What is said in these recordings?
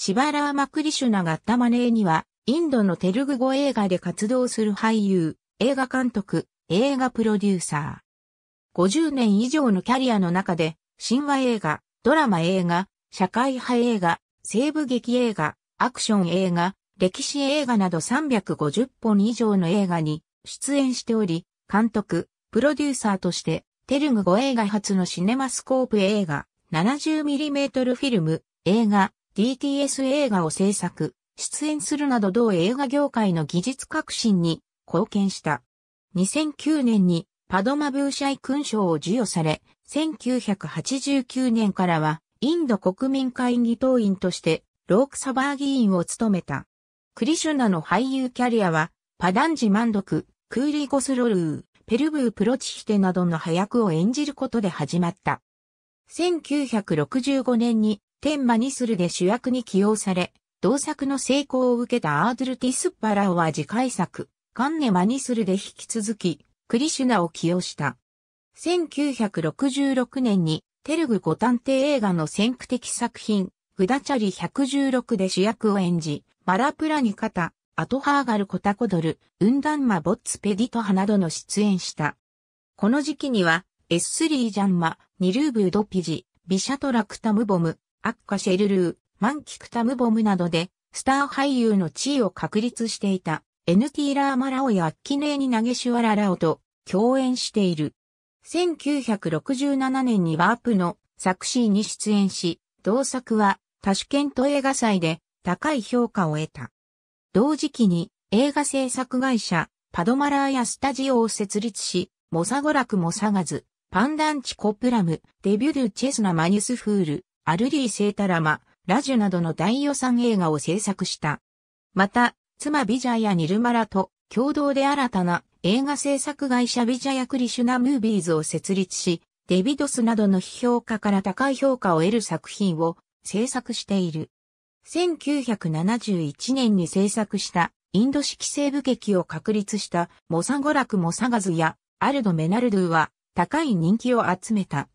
シバラー・マクリシュナ・ガッタマネーには、インドのテルグ語映画で活動する俳優、映画監督、映画プロデューサー。50年以上のキャリアの中で、神話映画、ドラマ映画、社会派映画、西部劇映画、アクション映画、歴史映画など350本以上の映画に出演しており、監督、プロデューサーとして、テルグ語映画初のシネマスコープ映画、70mm フィルム、映画、DTS 映画を制作、出演するなど同映画業界の技術革新に貢献した。2009年にパドマ・ブーシャイ勲章を授与され、1989年からはインド国民会議党員としてロークサバー議員を務めた。クリシュナの俳優キャリアは、パダンジ・マンドク、クーリー・ゴスロルー、ペルブー・プロチヒテなどの派役を演じることで始まった。1965年に天マニスルで主役に起用され、同作の成功を受けたアードルティスッパラオは次回作、カンネマニスルで引き続き、クリシュナを起用した。1966年に、テルグ五探偵映画の先駆的作品、グダチャリ116で主役を演じ、マラプラニカタ、アトハーガルコタコドル、ウンダンマボッツペディトハなどの出演した。この時期には、エスリージャンマ、ニルーブードピジ、ビシャトラクタムボム、アッカシェルルー、マンキクタムボムなどで、スター俳優の地位を確立していた、エヌティーラーマラオやアッキネーニナゲシュアララオと共演している。1967年にワープの作詞に出演し、同作はタシュケント映画祭で高い評価を得た。同時期に映画制作会社パドマラーやスタジオを設立し、モサゴラクモサガズ、パンダンチコプラム、デビュールチェスナマニュスフール、アルリー・セータラマ、ラジュなどの大予算映画を制作した。また、妻ビジャヤ・ニルマラと共同で新たな映画制作会社ビジャヤ・クリシュナ・ムービーズを設立し、デビドスなどの批評家から高い評価を得る作品を制作している。1971年に制作したインド式西部劇を確立したモサゴラク・モサガズやアルド・メナルドゥは高い人気を集めた。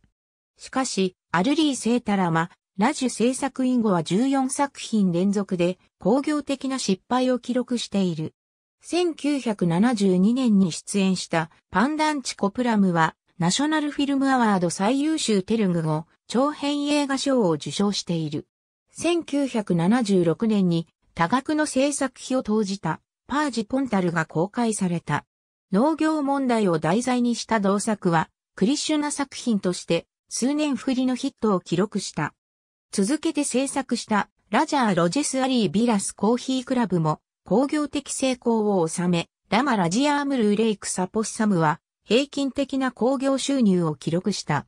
しかし、アルリー・セータラマ、ラジュ制作員後は14作品連続で工業的な失敗を記録している。1972年に出演したパンダンチコプラムはナショナルフィルムアワード最優秀テルグ語長編映画賞を受賞している。1976年に多額の制作費を投じたパージ・ポンタルが公開された。農業問題を題材にした同作はクリシュナ作品として数年振りのヒットを記録した。続けて制作したラジャー・ロジェス・アリー・ビラス・コーヒークラブも工業的成功を収め、ラマ・ラジアーム・ルーレイク・サポッサムは平均的な工業収入を記録した。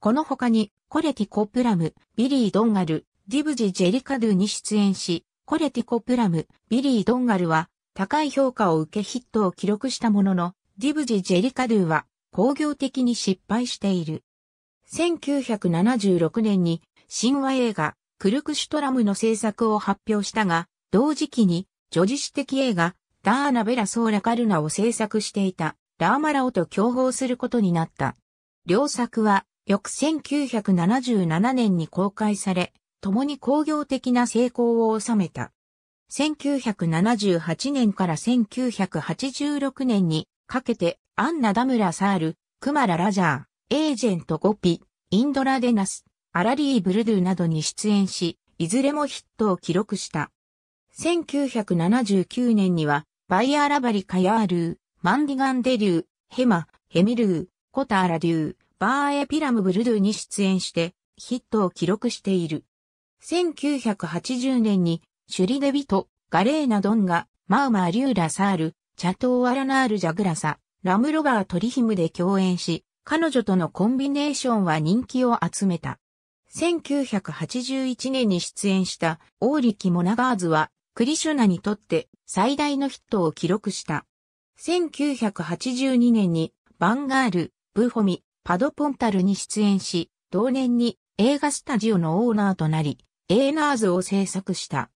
この他にコレティコ・プラム、ビリー・ドンガル、ディブジ・ジェリカドゥに出演し、コレティコ・プラム、ビリー・ドンガルは高い評価を受けヒットを記録したものの、ディブジ・ジェリカドゥは工業的に失敗している。1976年に神話映画クルクシュトラムの制作を発表したが、同時期に女児史的映画ダーナベラ・ソーラ・カルナを制作していたラーマラオと競合することになった。両作は翌1977年に公開され、共に工業的な成功を収めた。1978年から1986年にかけてアンナ・ダムラ・サール、クマラ・ラジャー、エージェントゴピ、インドラデナス、アラリー・ブルドゥなどに出演し、いずれもヒットを記録した。1979年には、バイアラバリ・カヤールー、マンディガン・デリュー、ヘマ、ヘミルー、コターラ・デュー、バーエ・ピラム・ブルドゥに出演して、ヒットを記録している。1980年に、シュリデビト、ガレーナ・ドンガ、マウマ・リューラ・サール、チャトー・アラナール・ジャグラサ、ラム・ロバー・トリヒムで共演し、彼女とのコンビネーションは人気を集めた。1981年に出演した王力モナガーズはクリシュナにとって最大のヒットを記録した。1982年にバンガール、ブホミ、パドポンタルに出演し、同年に映画スタジオのオーナーとなり、エーナーズを制作した。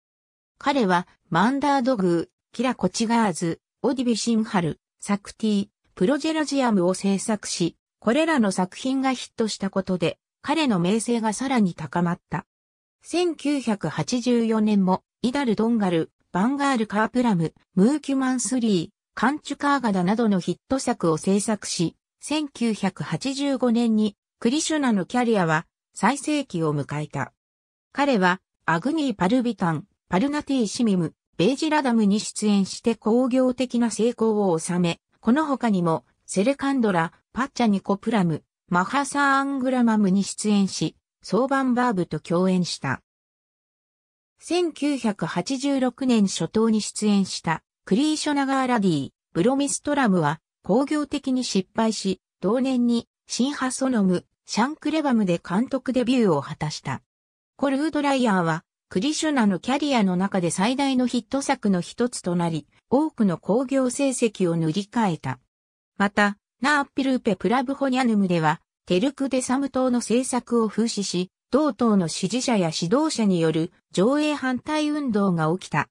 彼はマンダードグー、キラコチガーズ、オディビシンハル、サクティ、プロジェラジアムを制作し、これらの作品がヒットしたことで、彼の名声がさらに高まった。1984年も、イダル・ドンガル、バンガール・カープラム、ムーキュマンスリー、カンチュカーガダなどのヒット作を制作し、1985年にクリシュナのキャリアは最盛期を迎えた。彼はアグニー・パルビタン、パルナティ・シミム、ベージラダムに出演して工業的な成功を収め、この他にもセレカンドラ、パッチャニコプラム、マハサーアングラマムに出演し、ソーバンバーブと共演した。1986年初頭に出演したクリーショナガーラディ、ブロミストラムは工業的に失敗し、同年にシンハソノム、シャンクレバムで監督デビューを果たした。コルードライヤーはクリシュナのキャリアの中で最大のヒット作の一つとなり、多くの興行成績を塗り替えた。また、ナーピルーペ・プラブホニャヌムでは、テルク・デサム党の政策を風刺し、同党の支持者や指導者による上映反対運動が起きた。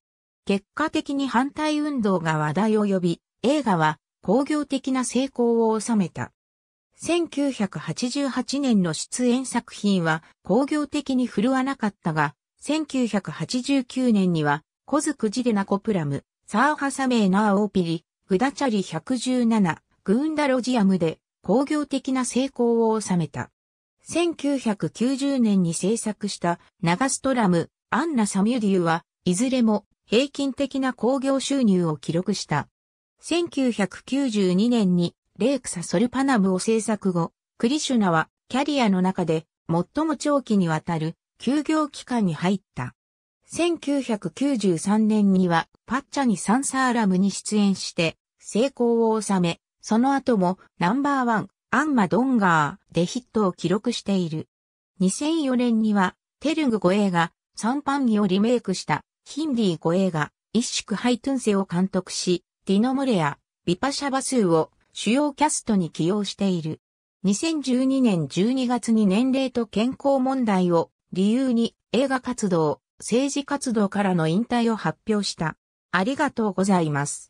結果的に反対運動が話題を呼び、映画は工業的な成功を収めた。1988年の出演作品は工業的に振るわなかったが、1989年には、コズクジデナコプラム、サーハサメーナーオーピリ、グダチャリ117、グーンダロジアムで工業的な成功を収めた。1990年に制作したナガストラム、アンナ・サミュディウはいずれも平均的な工業収入を記録した。1992年にレークサ・ソルパナムを制作後、クリシュナはキャリアの中で最も長期にわたる休業期間に入った。1993年にはパッチャにサンサーラムに出演して成功を収め、その後もナンバーワン、アンマドンガーでヒットを記録している。2004年には、テルグ語映画、サンパンギをリメイクしたヒンディー語映画、一ク・ハイトゥンセを監督し、ディノムレア、ビパシャバスーを主要キャストに起用している。2012年12月に年齢と健康問題を理由に映画活動、政治活動からの引退を発表した。ありがとうございます。